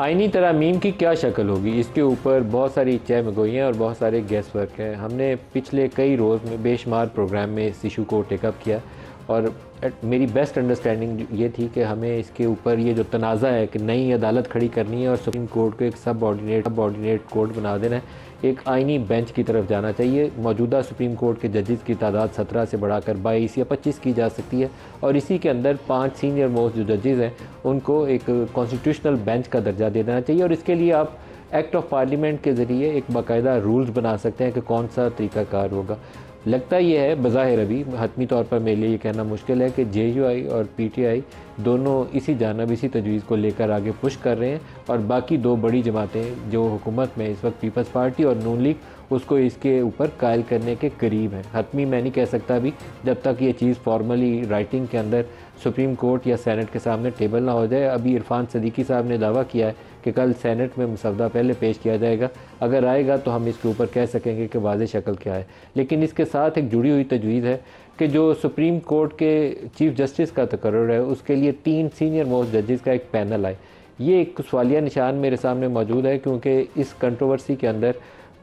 आइनी तरह मीम की क्या शक्ल होगी इसके ऊपर बहुत सारी चह मगोइयाँ और बहुत सारे गैस वर्क हैं हमने पिछले कई रोज़ में बेशुमार प्रोग्राम में इस इशू को टेकअप किया और मेरी बेस्ट अंडरस्टैंडिंग ये थी कि हमें इसके ऊपर ये जो तनाज़ा है कि नई अदालत खड़ी करनी है और सुप्रीम कोर्ट को एक सब ऑर्डिनेट सब ऑर्डिनेट कोर्ट बना देना है एक आइनी बेंच की तरफ जाना चाहिए मौजूदा सुप्रीम कोर्ट के जजेस की तादाद सत्रह से बढ़ाकर बाईस या पच्चीस की जा सकती है और इसी के अंदर पाँच सीनियर मोस्ट जो जजेस हैं उनको एक कॉन्स्टिट्यूशनल बेंच का दर्जा दे देना चाहिए और इसके लिए आप एक्ट ऑफ पार्लियामेंट के ज़रिए एक बाकायदा रूल्स बना सकते हैं कि कौन सा तरीकाकार होगा लगता यह है बज़ाहिर अभी हतमी तौर पर मेरे लिए ये कहना मुश्किल है कि जे यू आई और पी टी आई दोनों इसी जानब इसी तजवीज़ को लेकर आगे पुश कर रहे हैं और बाकी दो बड़ी जमातें जो हुकूमत में इस वक्त पीपल्स पार्टी और नून लीग उसको इसके ऊपर कायल करने के करीब हैं हतमी मैं नहीं कह सकता अभी जब तक ये चीज़ फॉर्मली राइटिंग के अंदर सुप्रीम कोर्ट या सैनट के सामने टेबल ना हो जाए अभी इरफान सदीकी साहब ने दावा किया है कि कल सेनेट में मुसवदा पहले पेश किया जाएगा अगर आएगा तो हम इसके ऊपर कह सकेंगे कि वाज शक्ल क्या है लेकिन इसके साथ एक जुड़ी हुई तजवीज़ है कि जो सुप्रीम कोर्ट के चीफ जस्टिस का तकर है उसके लिए तीन सीनियर मोस्ट जजेस का एक पैनल आए ये एक सवालिया निशान मेरे सामने मौजूद है क्योंकि इस कंट्रोवर्सी के अंदर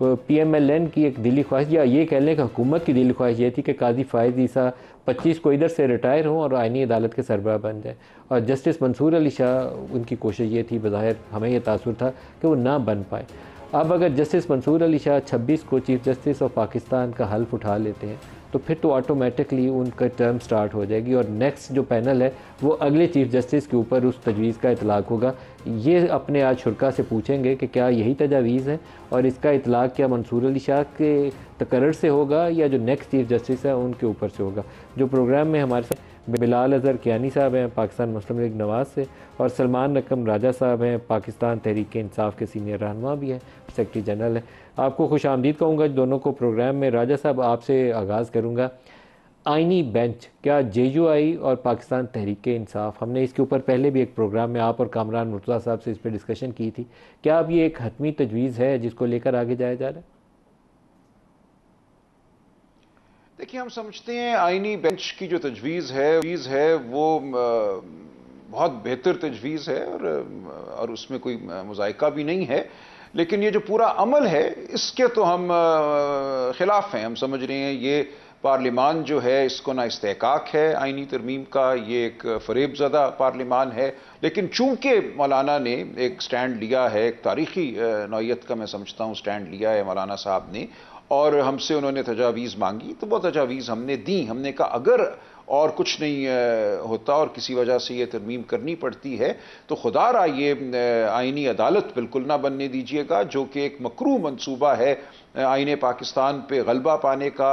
पी एम एल एन की एक दिली ख्वाहिश या ये कह लें कि हुकूमत की दिली ख्वाहिश ये थी कि काजी फ़ायज़ ईसा पच्चीस को इधर से रिटायर हों और आइनी अदालत के सरबरा बन जाए और जस्टिस मंसूर अली शाह उनकी कोशिश ये थी बज़ाहिर हमें यह तासर था कि वो ना बन पाए अब अगर जस्टिस मंसूर अली शाह छब्बीस को चीफ़ जस्टिस ऑफ पाकिस्तान का हल्फ उठा लेते हैं तो फिर तो ऑटोमेटिकली उनका टर्म स्टार्ट हो जाएगी और नेक्स्ट जो पैनल है वो अगले चीफ जस्टिस के ऊपर उस तजवीज़ का इतलाक़ होगा ये अपने आज शुरा से पूछेंगे कि क्या यही तजावीज़ है और इसका इतलाक़ क्या मंसूर अली शाह के तकर से होगा या जो नेक्स्ट चीफ जस्टिस है उनके ऊपर से होगा जो प्रोग्राम में हमारे साथ बिलाल अजहर कियानी साहब हैं पाकिस्तान मुस्लिम लीग नवाज से और सलमान रकम राजा साहब हैं पाकिस्तान तहरीक इंसाफ के सीनियर रहनमा भी हैं सेक्रटरी जनरल हैं आपको खुश आमदीद कहूँगा दोनों को प्रोग्राम में राजा साहब आपसे आगाज़ करूँगा आइनी बेंच क्या जे यू आई और पाकिस्तान तहरीक इंसाफ हमने इसके ऊपर पहले भी एक प्रोग्राम में आप और कामरान मुर्तज़ा साहब से इस पर डिस्कशन की थी क्या अब ये एक हतमी तजवीज़ है जिसको लेकर आगे जाया जा रहा है देखिए हम समझते हैं आइनी बेंच की जो तजवीज़ है तजवीज़ है वो बहुत बेहतर तजवीज़ है और और उसमें कोई मुजायका भी नहीं है लेकिन ये जो पूरा अमल है इसके तो हम खिलाफ हैं हम समझ रहे हैं ये पार्लिमान जो है इसको ना इस्तेकाक है आइनी तरमीम का ये एक फरेब ज़दा पार्लिमान है लेकिन चूंकि मौलाना ने एक स्टैंड लिया है एक तारीखी नौीयत का मैं समझता हूँ स्टैंड लिया है मौलाना साहब ने और हमसे उन्होंने तजावीज़ मांगी तो वो तजावीज़ हमने दी हमने कहा अगर और कुछ नहीं होता और किसी वजह से ये तरमीम करनी पड़ती है तो खुदा रहा ये आइनी अदालत बिल्कुल ना बनने दीजिएगा जो कि एक मकरू मनसूबा है आइन पाकिस्तान पर गलबा पाने का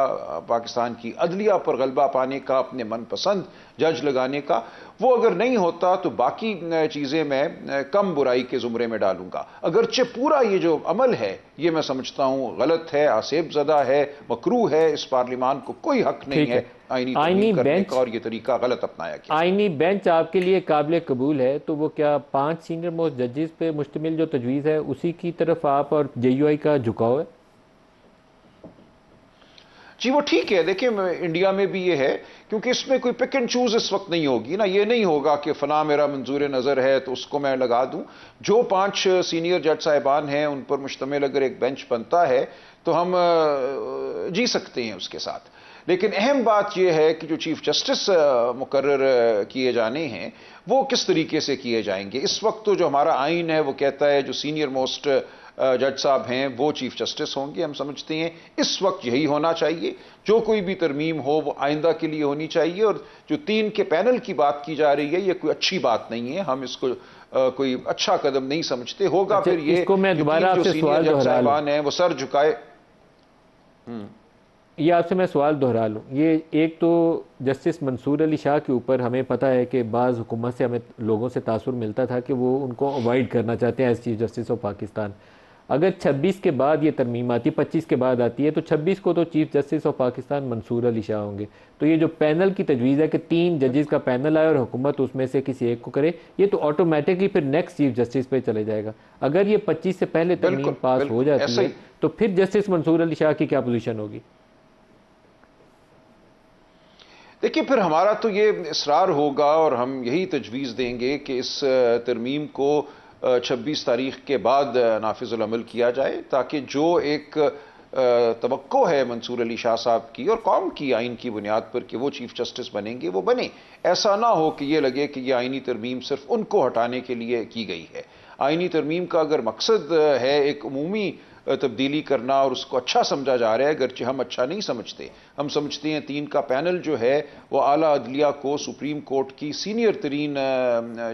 पाकिस्तान की अदलिया पर गलबा पाने का अपने मनपसंद जज लगाने का वो अगर नहीं होता तो बाकी चीज़ें मैं कम बुराई के ज़ुमरे में डालूंगा अगरचे पूरा ये जो अमल है ये मैं समझता हूँ गलत है आसेब ज़दा है मकरू है इस पार्लिमान को कोई हक नहीं है आईनी, आईनी बेंच और ये तरीका गलत अपनाया गया आईनी बेंच आपके लिए काबिल कबूल है तो वो क्या पांच सीनियर मोस्ट जजेस पे मुश्तमिल जो तजवीज़ है उसी की तरफ आप और जे का झुकाव है जी वो ठीक है देखिए इंडिया में भी ये है क्योंकि इसमें कोई पिक एंड चूज इस वक्त नहीं होगी ना ये नहीं होगा कि फला मेरा मंजूर नज़र है तो उसको मैं लगा दूं जो पांच सीनियर जज साहिबान हैं उन पर मुश्तमिल अगर एक बेंच बनता है तो हम जी सकते हैं उसके साथ लेकिन अहम बात यह है कि जो चीफ जस्टिस मुकर्र किए जाने हैं वो किस तरीके से किए जाएंगे इस वक्त तो जो हमारा आइन है वो कहता है जो सीनियर मोस्ट जज साहब हैं वो चीफ जस्टिस होंगे हम समझते हैं इस वक्त यही होना चाहिए जो कोई भी तरमीम हो वो आइंदा के लिए होनी चाहिए और जो तीन के पैनल की बात की जा रही है ये कोई अच्छी बात नहीं है हम इसको आ, कोई अच्छा कदम नहीं समझते होगा अच्छा, फिर ये इसको मैं दोबारा आपसे सवाल साहबान है वो सर झुकाए हम्म। ये आपसे मैं सवाल दोहरा लूँ ये एक तो जस्टिस मंसूर अली शाह के ऊपर हमें पता है कि बाज़ हुकूमत से हमें लोगों से तासुर मिलता था कि वो उनको अवॉइड करना चाहते हैं as chief justice of Pakistan अगर 26 के बाद ये तरमीम आती है पच्चीस के बाद आती है तो 26 को तो chief justice of Pakistan Mansoor Ali Shah होंगे तो ये जो पैनल की तजवीज़ है कि तीन जजेस का पैनल आए और हुकूमत उसमें से किसी एक को करे ये तो ऑटोमेटिकली फिर नेक्स्ट चीफ जस्टिस पे चले जाएगा अगर ये पच्चीस से पहले तरमीम पास हो जाती है तो फिर जस्टिस मंसूर अली शाह की क्या पोजिशन होगी देखिए फिर हमारा तो ये इसरार होगा और हम यही तजवीज़ देंगे कि इस तरमीम को छब्बीस तारीख के बाद नाफिजुलमल किया जाए ताकि जो एक तो है मंसूर अली शाह साहब की और कौम की आइन की बुनियाद पर कि वो चीफ जस्टिस बनेंगे वो बने ऐसा ना हो कि ये लगे कि यह आइनी तरमीम सिर्फ उनको हटाने के लिए की गई है आइनी तरमीम का अगर मकसद है एक अमूमी तब्दीली करना और उसको अच्छा समझा जा रहा है अगरचे हम अच्छा नहीं समझते हम समझते हैं तीन का पैनल जो है वो आला अदलिया को सुप्रीम कोर्ट की सीनियर तरीन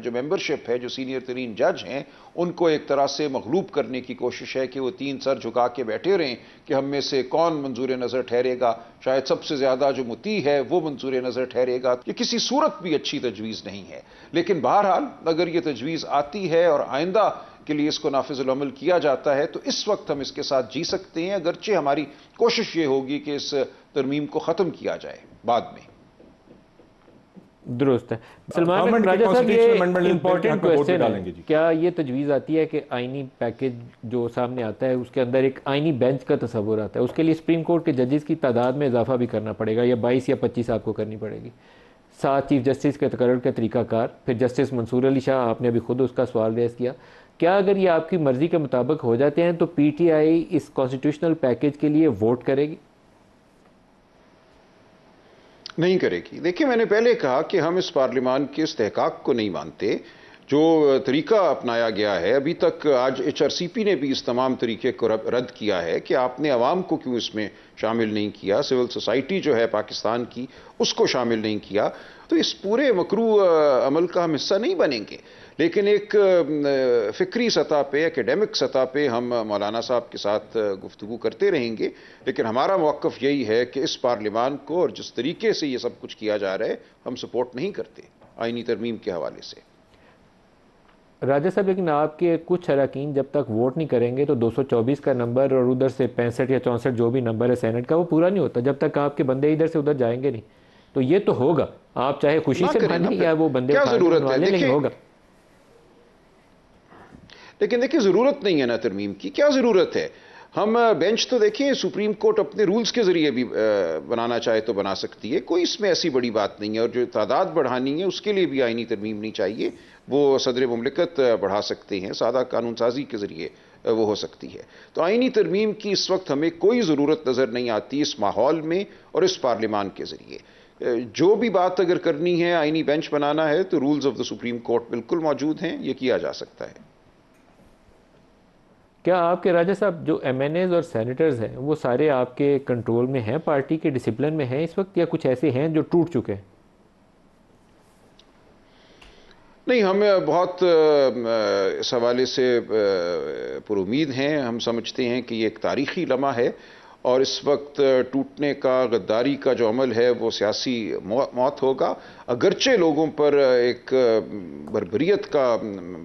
जो मेम्बरशिप है जो सीनियर तरीन जज हैं उनको एक तरह से मखलूब करने की कोशिश है कि वो तीन सर झुका के बैठे रहें कि हम में से कौन मंजूर नज़र ठहरेगा शायद सबसे ज़्यादा जो मुती है वो मंजूर नज़र ठहरेगा ये किसी सूरत भी अच्छी तजवीज़ नहीं है लेकिन बहरहाल अगर ये तजवीज़ आती है और आइंदा के लिए इसको नाफिजमल किया जाता है तो इस वक्त हम इसके साथ जी सकते हैं अगरचे हमारी कोशिश ये होगी कि इस तरमीम को ख़त्म किया जाए बाद में दुरुस्त है सलमान हाँ, राजा ये इम्पोर्टेंट क्वेश्चन है क्या ये तजवीज़ आती है कि आइनी पैकेज जो सामने आता है उसके अंदर एक आइनी बेंच का तस्वर आता है उसके लिए सुप्रीम कोर्ट के जजेस की तादाद में इजाफा भी करना पड़ेगा या 22 या 25 आपको करनी पड़ेगी साथ चीफ जस्टिस के तकर का तरीकाकार फिर जस्टिस मंसूर अली शाह आपने अभी खुद उसका सवाल रेज किया क्या अगर ये आपकी मर्जी के मुताबिक हो जाते हैं तो पीटीआई इस कॉन्स्टिट्यूशनल पैकेज के लिए वोट करेगी नहीं करेगी देखिए मैंने पहले कहा कि हम इस पार्लियामान के इस्तेकाक को नहीं मानते जो तरीका अपनाया गया है अभी तक आज पी ने भी इस तमाम तरीके को रद्द किया है कि आपने आवाम को क्यों इसमें शामिल नहीं किया सिविल सोसाइटी जो है पाकिस्तान की उसको शामिल नहीं किया तो इस पूरे मकरू अमल का हम हिस्सा नहीं बनेंगे लेकिन एक फ़िक्री सतह पे एकेडमिक सतह पे हम मौलाना साहब के साथ गुफ्तु करते रहेंगे लेकिन हमारा मौक़ यही है कि इस पार्लिमान को और जिस तरीके से ये सब कुछ किया जा रहा है हम सपोर्ट नहीं करते आइनी तरमीम के हवाले से राजा साहब लेकिन आपके कुछ अरकान जब तक वोट नहीं करेंगे तो 224 का नंबर और उधर से पैंसठ या चौंसठ जो भी नंबर है सेनेट का वो पूरा नहीं होता जब तक आपके बंदे इधर से उधर जाएंगे नहीं तो ये तो होगा आप चाहे खुशी से मानिए या वो बंदे क्या जरूरत है लेकिन होगा लेकिन देखिए ज़रूरत नहीं है ना तरमीम की क्या ज़रूरत है हम बेंच तो देखें सुप्रीम कोर्ट अपने रूल्स के ज़रिए भी बनाना चाहे तो बना सकती है कोई इसमें ऐसी बड़ी बात नहीं है और जो तादाद बढ़ानी है उसके लिए भी आइनी तरमीम नहीं चाहिए वो सदर ममलिकत बढ़ा सकते हैं सादा कानून साजी के ज़रिए वो हो सकती है तो आइनी तरमीम की इस वक्त हमें कोई ज़रूरत नज़र नहीं आती इस माहौल में और इस पार्लियामान के ज़रिए जो भी बात अगर करनी है आइनी बेंच बनाना है तो rules of the supreme court बिल्कुल मौजूद हैं ये किया जा सकता है क्या आपके राजा साहब जो एम और सैनिटर्स हैं वो सारे आपके कंट्रोल में हैं पार्टी के डिसिप्लिन में हैं इस वक्त या कुछ ऐसे हैं जो टूट चुके हैं नहीं हमें बहुत इस हवाले से पुरुद हैं हम समझते हैं कि ये एक तारीखी लम्हा है और इस वक्त टूटने का गद्दारी का जो अमल है वो सियासी मौत होगा अगरचे लोगों पर एक बरबरीत का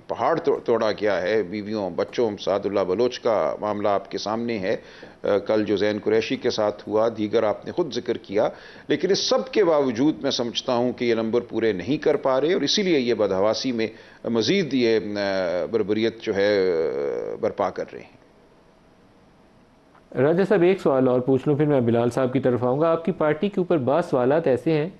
पहाड़ तोड़ा गया है बीवियों बच्चों सादुल्ला बलोच का मामला आपके सामने है कल जो जैन कुरैशी के साथ हुआ दीगर आपने खुद जिक्र किया लेकिन इस सब के बावजूद मैं समझता हूँ कि ये नंबर पूरे नहीं कर पा रहे और इसीलिए ये बदहवासी में मज़ीद ये बरबरीत जो है बर्पा कर रहे हैं राजा साहब एक सवाल और पूछ लूँ फिर मैं बिलाल साहब की तरफ आऊँगा आपकी पार्टी के ऊपर बास सवाल ऐसे हैं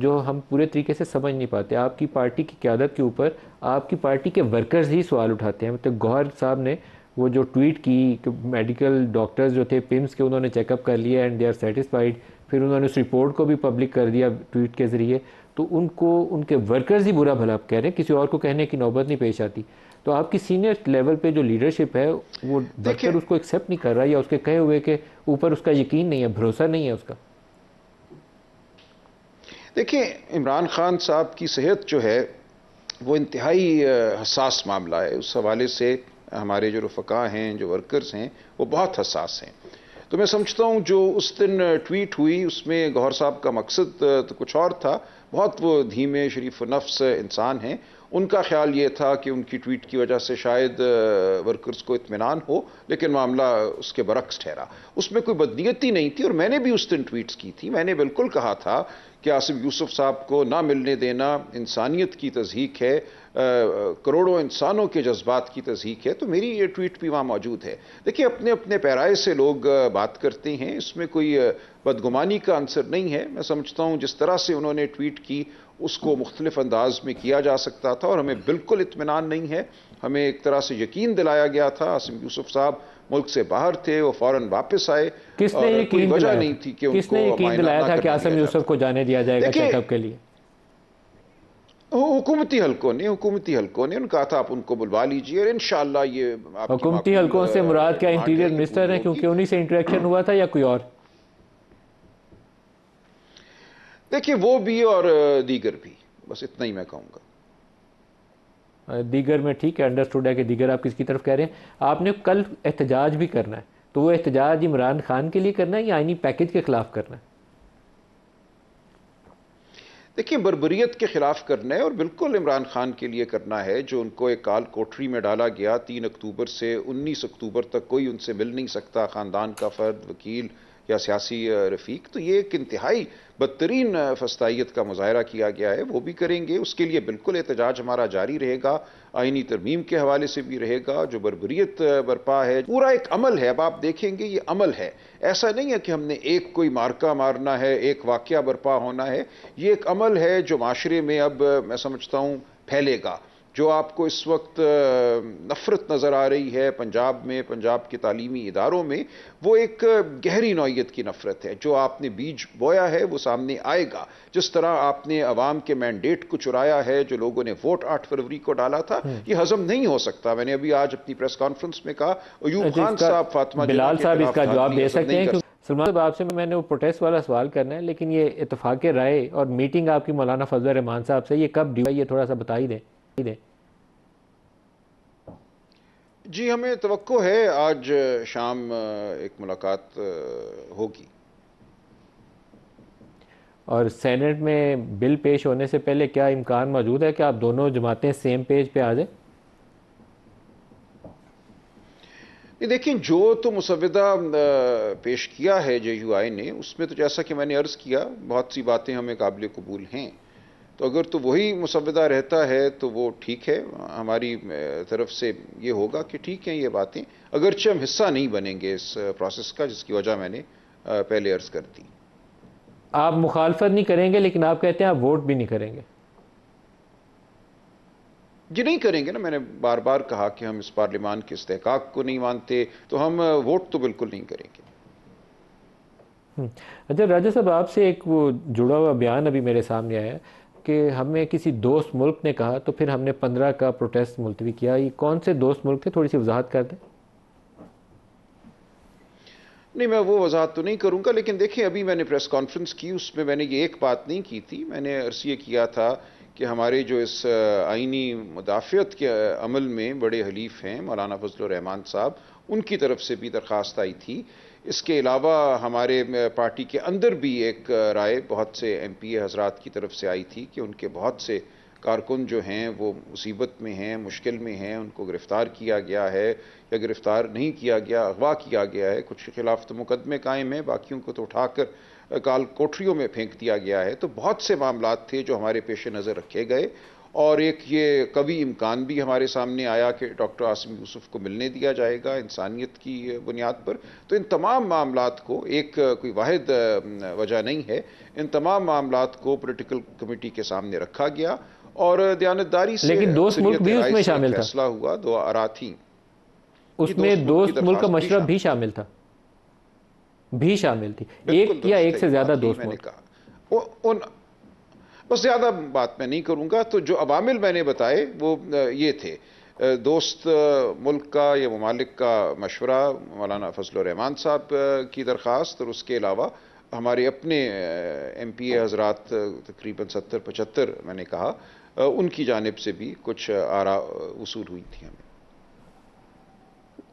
जो हम पूरे तरीके से समझ नहीं पाते आपकी पार्टी की क्यादत के ऊपर आपकी पार्टी के वर्कर्स ही सवाल उठाते हैं मतलब गौर गौहर साहब ने वो जो ट्वीट की कि मेडिकल डॉक्टर्स जो थे पिम्स के उन्होंने चेकअप कर लिया एंड दे आर सेटिस्फाइड फिर उन्होंने उस रिपोर्ट को भी पब्लिक कर दिया ट्वीट के ज़रिए तो उनको उनके वर्कर्स ही बुरा भला कह रहे हैं किसी और को कहने की नौबत नहीं पेश आती तो आपकी सीनियर लेवल पे जो लीडरशिप है वो वर्कर उसको एक्सेप्ट नहीं कर रहा या उसके कहे हुए के ऊपर उसका यकीन नहीं है भरोसा नहीं है उसका देखिए इमरान खान साहब की सेहत जो है वो इंतहाई हसास मामला है उस हवाले से हमारे जो रफका हैं जो वर्कर्स हैं वो बहुत हसास हैं तो मैं समझता हूँ जो उस दिन ट्वीट हुई उसमें गौहर साहब का मकसद तो कुछ और था बहुत वो धीमे शरीफ नफ्स इंसान हैं उनका ख्याल ये था कि उनकी ट्वीट की वजह से शायद वर्कर्स को इतमान हो लेकिन मामला उसके बरक्स ठहरा उसमें कोई बदनीयती नहीं थी और मैंने भी उस दिन ट्वीट्स की थी मैंने बिल्कुल कहा था कि आसिफ यूसुफ साहब को ना मिलने देना इंसानियत की तजहीक है करोड़ों इंसानों के जज्बात की तजहीक है तो मेरी ये ट्वीट भी वहाँ मौजूद है देखिए अपने अपने पैराए से लोग बात करते हैं इसमें कोई बदगुमानी का आंसर नहीं है मैं समझता हूँ जिस तरह से उन्होंने ट्वीट की उसको मुख्तलिफ अंदाज में किया जा सकता था और हमें बिल्कुल इतमान नहीं है हमें एक तरह से यकीन दिलाया गया था आसिम यूसुफ साहब मुल्क से बाहर थे वो फौरन वापस आए किसने यकीन वजह नहीं थी कि किसने यकीन दिलाया था कि आसिम यूसुफ को जाने दिया जाएगा चेकअप के लिए हुकूमती हलकों ने हुकूमती हलकों ने उनका था आप उनको बुलवा लीजिए और इनशाला ये हुकूमती हलकों से मुराद क्या इंटीरियर मिनिस्टर है क्योंकि उन्हीं से इंटरेक्शन हुआ था या कोई और देखिए वो भी और दीगर भी बस इतना ही मैं कहूँगा दीगर में ठीक है अंडरस्टूड है कि दीगर आप किसकी तरफ कह रहे हैं आपने कल एहतजाज भी करना है तो वो एहतजाज इमरान खान के लिए करना है या आइनी पैकेज के खिलाफ करना है देखिए बरबरीत के खिलाफ करना है और बिल्कुल इमरान खान के लिए करना है जो उनको एक काल कोठरी में डाला गया तीन अक्टूबर से उन्नीस अक्टूबर तक कोई उनसे मिल नहीं सकता ख़ानदान का फ़र्द वकील या सियासी रफीक तो ये एक इंतहाई बदतरीन फस्ताइत का मुजाहरा किया गया है वो भी करेंगे उसके लिए बिल्कुल एहतजाज हमारा जारी रहेगा आइनी तरमीम के हवाले से भी रहेगा जो बरबरीत बरपा है पूरा एक अमल है अब आप देखेंगे ये अमल है ऐसा नहीं है कि हमने एक कोई मार्का मारना है एक वाक़ बरपा होना है ये एक अमल है जो माशरे में अब मैं समझता हूँ फैलेगा जो आपको इस वक्त नफ़रत नज़र आ रही है पंजाब में पंजाब के तालीमी इदारों में वो एक गहरी नौीयत की नफ़रत है जो आपने बीज बोया है वो सामने आएगा जिस तरह आपने अवाम के मैंडेट को चुराया है जो लोगों ने वोट आठ फरवरी को डाला था हम्म। ये हजम नहीं हो सकता मैंने अभी आज अपनी प्रेस कॉन्फ्रेंस में कहा अयूब खान साहब फातमा बिलाल साहब इसका जवाब दे सकते हैं सलमान साहब आपसे मैंने वो प्रोटेस्ट वाला सवाल करना है लेकिन ये इतफाक़ राय और मीटिंग आपकी मौलाना फजल रहमान साहब से ये कब ड्यू ये थोड़ा सा बता ही दें दें जी हमें तो है आज शाम एक मुलाकात होगी और सेनेट में बिल पेश होने से पहले क्या इम्कान मौजूद है कि आप दोनों जमातें सेम पेज पे आ जाए ये देखिए जो तो मुसविदा पेश किया है जे यू आई ने उसमें तो जैसा कि मैंने अर्ज़ किया बहुत सी बातें हमें काबिल कबूल हैं तो अगर तो वही मुसवदा रहता है तो वो ठीक है हमारी तरफ से ये होगा कि ठीक है ये बातें अगरचे हम हिस्सा नहीं बनेंगे इस प्रोसेस का जिसकी वजह मैंने पहले अर्ज कर दी आप मुखालफत नहीं करेंगे लेकिन आप कहते हैं आप वोट भी नहीं करेंगे जी नहीं करेंगे ना मैंने बार बार कहा कि हम इस पार्लियामान के इस्तेक को नहीं मानते तो हम वोट तो बिल्कुल नहीं करेंगे हम्म। अच्छा राजा साहब आपसे एक वो जुड़ा हुआ बयान अभी मेरे सामने आया कि हमें किसी दोस्त मुल्क ने कहा तो फिर हमने पंद्रह का प्रोटेस्ट मुलतवी किया ये कौन से दोस्त मुल्क थे थोड़ी सी वजाहत कर दें नहीं मैं वो वजाहत तो नहीं करूँगा लेकिन देखें अभी मैंने प्रेस कॉन्फ्रेंस की उसमें मैंने ये एक बात नहीं की थी मैंने अर्स ये किया था कि हमारे जो इस आइनी मुदाफियत के अमल में बड़े हलीफ हैं मौलाना फजल रहमान साहब उनकी तरफ से भी दरख्वास्त आई थी इसके अलावा हमारे पार्टी के अंदर भी एक राय बहुत से एम पी हजरात की तरफ से आई थी कि उनके बहुत से कारकुन जो हैं वो मुसीबत में हैं मुश्किल में हैं उनको गिरफ़्तार किया गया है या गिरफ़्तार नहीं किया गया अगवा किया गया है कुछ के खिलाफ तो मुकदमे कायम हैं बाकियों को तो उठाकर काल कोठरियों में फेंक दिया गया है तो बहुत से मामला थे जो हमारे पेश नज़र रखे गए और एक ये कवि इम्कान भी हमारे सामने आया कि डॉक्टर आसिम यूसुफ को मिलने दिया जाएगा इंसानियत की बुनियाद पर तो इन तमाम मामला को एक कोई वाद वजह नहीं है इन तमाम मामला को पोलिटिकल कमेटी के सामने रखा गया और दयानतदारी से लेकिन दोस्त मुल्क भी उसमें शामिल था फैसला हुआ दो आरा थी उसमें दोस्त मुल्क का मशरा भी शामिल था भी शामिल थी एक या एक से ज्यादा दोस्त मुल्क उन बस ज़्यादा बात मैं नहीं करूँगा तो जो अवामिल मैंने बताए वो ये थे दोस्त मुल्क का या ममालिक का मशवरा मौलाना फजलरहमान साहब की दरख्वास्त और उसके अलावा हमारे अपने एम पी ए हजरात तकरीबन सत्तर पचहत्तर मैंने कहा उनकी जानब से भी कुछ आरा वसूल हुई थी हमें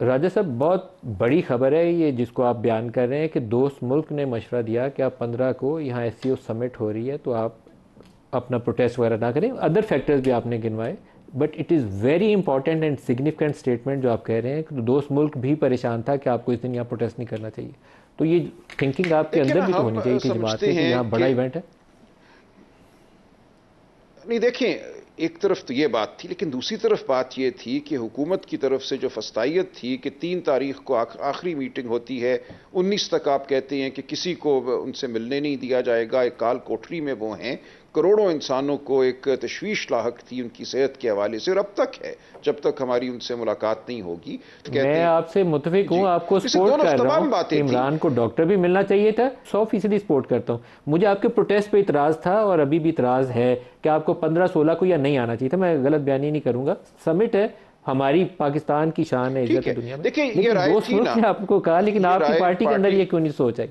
राजा साहब बहुत बड़ी खबर है ये जिसको आप बयान कर रहे हैं कि दोस्त मुल्क ने मशवरा दिया कि आप पंद्रह को यहाँ एस सी ओ समिट हो रही है तो आप अपना प्रोटेस्ट वगैरह ना करें अदर फैक्टर्स भी आपने गिनवाए but it is very important and significant statement जो आप कह रहे हैं कि दोस्त मुल्क भी परेशान था कि आपको इस दिन यहाँ प्रोटेस्ट नहीं करना चाहिए तो ये थिंकिंग आपके अंदर भी तो होनी चाहिए कि जमात में यहाँ बड़ा इवेंट है नहीं देखें एक तरफ तो ये बात थी लेकिन दूसरी तरफ बात ये थी कि हुकूमत की तरफ से जो फस्ताइत थी कि तीन तारीख को आखिरी मीटिंग होती है उन्नीस तक आप कहते हैं कि किसी को उनसे मिलने नहीं दिया जाएगा एक काल कोठरी में वो हैं करोड़ों इंसानों को एक तशवीश लाक थी उनकी सेहत के हवाले से और अब तक है जब तक हमारी उनसे मुलाकात नहीं होगी तो मैं आपसे मुतफिक हूँ आपको सपोर्ट कर रहा हूँ इमरान को डॉक्टर भी मिलना चाहिए था सौ फीसदी सपोर्ट करता हूँ मुझे आपके प्रोटेस्ट पे इतराज़ था और अभी भी इतराज़ है कि आपको पंद्रह सोलह को या नहीं आना चाहिए था मैं गलत बयानी नहीं करूँगा समिट है हमारी पाकिस्तान की शान है इज्जत दुनिया में देखिए ये राय थी ना आपको कहा लेकिन आपकी पार्टी के अंदर ये क्यों नहीं सोचा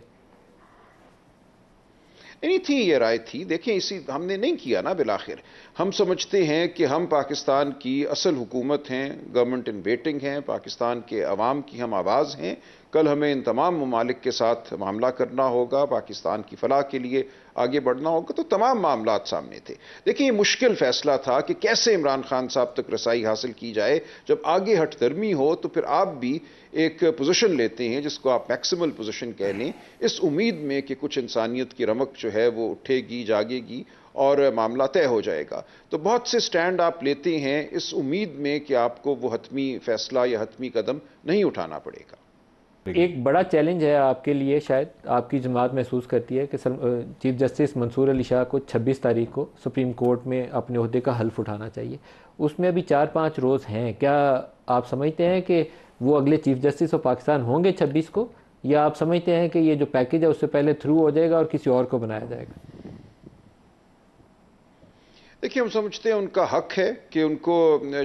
नहीं थी ये राय थी देखें इसी हमने नहीं किया ना बिलाखिर हम समझते हैं कि हम पाकिस्तान की असल हुकूमत हैं गवर्नमेंट इन वेटिंग हैं पाकिस्तान के अवाम की हम आवाज़ हैं कल हमें इन तमाम ममालिक के साथ मामला करना होगा पाकिस्तान की फ़लाह के लिए आगे बढ़ना होगा तो तमाम मामला सामने थे देखिए ये मुश्किल फैसला था कि कैसे इमरान खान साहब तक रसाई हासिल की जाए जब आगे हट हो तो फिर आप भी एक पोजीशन लेते हैं जिसको आप मैक्सिमल पोजीशन कह लें इस उम्मीद में कि कुछ इंसानियत की रमक जो है वो उठेगी जागेगी और मामला तय हो जाएगा तो बहुत से स्टैंड आप लेते हैं इस उम्मीद में कि आपको वो हतमी फैसला या हतमी कदम नहीं उठाना पड़ेगा एक बड़ा चैलेंज है आपके लिए शायद आपकी जमात महसूस करती है कि चीफ जस्टिस मंसूर अली शाह को 26 तारीख को सुप्रीम कोर्ट में अपने अहदे का हल्फ उठाना चाहिए उसमें अभी चार पाँच रोज़ हैं क्या आप समझते हैं कि वो अगले चीफ जस्टिस ऑफ पाकिस्तान होंगे छब्बीस को या आप समझते हैं कि ये जो पैकेज है उससे पहले थ्रू हो जाएगा और किसी और को बनाया जाएगा देखिए हम समझते हैं उनका हक है कि उनको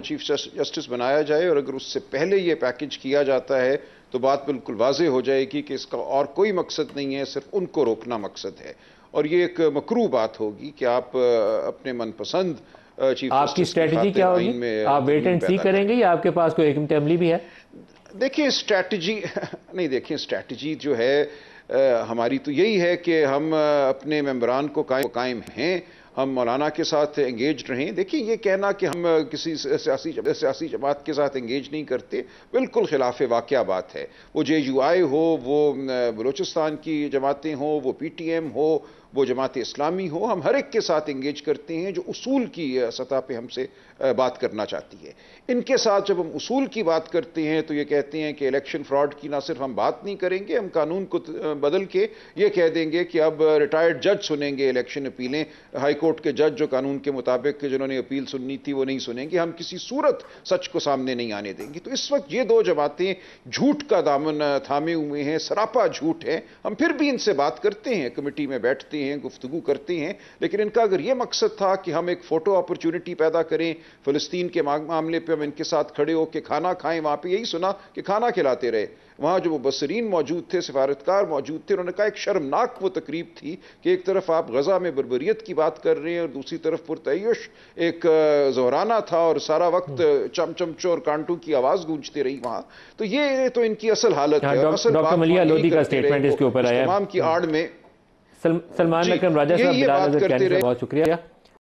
चीफ जस्टिस बनाया जाए और अगर उससे पहले ये पैकेज किया जाता है तो बात बिल्कुल वाजे हो जाएगी कि इसका और कोई मकसद नहीं है सिर्फ उनको रोकना मकसद है और ये एक मकरू बात होगी कि आप अपने मनपसंद आपकी स्ट्रेटजी क्या होगी आप वेट एंड सी करेंगे या आपके पास कोई एकम अमली भी है देखिए स्ट्रेटजी नहीं देखिए स्ट्रेटजी जो है आ, हमारी तो यही है कि हम अपने मेम्बरान को कायम कायम हैं हम मौलाना के साथ एंगेज रहें देखिए ये कहना कि हम किसी सियासी सियासी जमात के साथ एंगेज नहीं करते बिल्कुल खिलाफ वाक़ बात है वो जे यू आई हो वो बलूचिस्तान की जमातें हों वो पी टी एम हो वो जमात इस्लामी हो हम हर एक के साथ इंगेज करते हैं जो उसूल की सतह पे हमसे बात करना चाहती है इनके साथ जब हम उसूल की बात करते हैं तो ये कहते हैं कि इलेक्शन फ्रॉड की ना सिर्फ हम बात नहीं करेंगे हम कानून को बदल के ये कह देंगे कि अब रिटायर्ड जज सुनेंगे इलेक्शन अपीलें हाईकोर्ट के जज जो कानून के मुताबिक जिन्होंने अपील सुननी थी वो नहीं सुनेंगे हम किसी सूरत सच को सामने नहीं आने देंगे तो इस वक्त ये दो जमातें झूठ का दामन थामे हुए हैं सरापा झूठ है हम फिर भी इनसे बात करते हैं कमेटी में बैठते करती हैं गुफ्तु करती हैं लेकिन इनका अगर ये मकसद था कि हम एक फ़ोटो अपॉर्चुनिटी पैदा करें फ़लस्तीन के मामले पर हम इनके साथ खड़े हो के खाना खाएं वहाँ पर यही सुना कि खाना खिलाते रहे वहाँ जो बसरीन मौजूद थे सफारतकार मौजूद थे उन्होंने कहा एक शर्मनाक वो तकरीब थी कि एक तरफ आप गज़ा में बरबरीत की बात कर रहे हैं और दूसरी तरफ पुरतयश एक जहराना था और सारा वक्त चम हम्म। चमचो और कांटू की आवाज़ गूंजती रही वहाँ तो ये तो इनकी असल हालत है असल का स्टेटमेंट इसके ऊपर आया तमाम की हम्म। आड़ में सलमान अकरम राजा साहब बहुत शुक्रिया